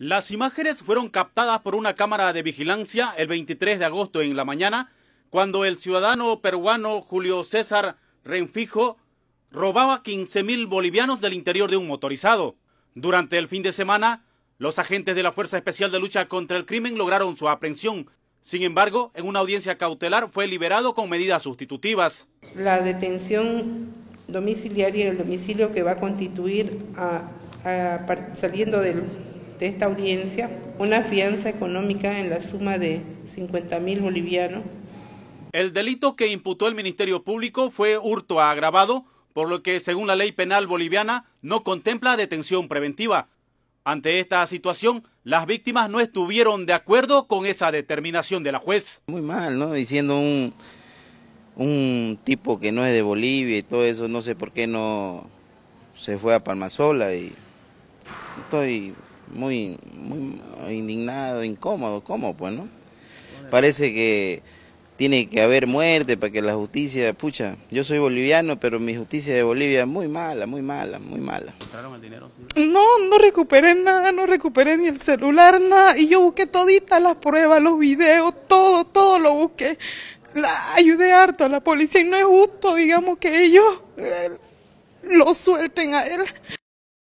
Las imágenes fueron captadas por una cámara de vigilancia el 23 de agosto en la mañana, cuando el ciudadano peruano Julio César Renfijo robaba 15 mil bolivianos del interior de un motorizado. Durante el fin de semana, los agentes de la Fuerza Especial de Lucha contra el Crimen lograron su aprehensión. Sin embargo, en una audiencia cautelar fue liberado con medidas sustitutivas. La detención domiciliaria, el domicilio que va a constituir a, saliendo del de esta audiencia una fianza económica en la suma de 50 mil bolivianos. El delito que imputó el Ministerio Público fue hurto agravado, por lo que según la ley penal boliviana no contempla detención preventiva. Ante esta situación, las víctimas no estuvieron de acuerdo con esa determinación de la juez. Muy mal, ¿no? Diciendo un, un tipo que no es de Bolivia y todo eso, no sé por qué no se fue a Palmasola y estoy muy, muy indignado, incómodo, ¿cómo pues, no? Parece que tiene que haber muerte para que la justicia, pucha, yo soy boliviano, pero mi justicia de Bolivia es muy mala, muy mala, muy mala. el dinero? No, no recuperé nada, no recuperé ni el celular, nada, y yo busqué toditas las pruebas, los videos, todo, todo lo busqué. La ayudé harto a la policía y no es justo, digamos, que ellos eh, lo suelten a él.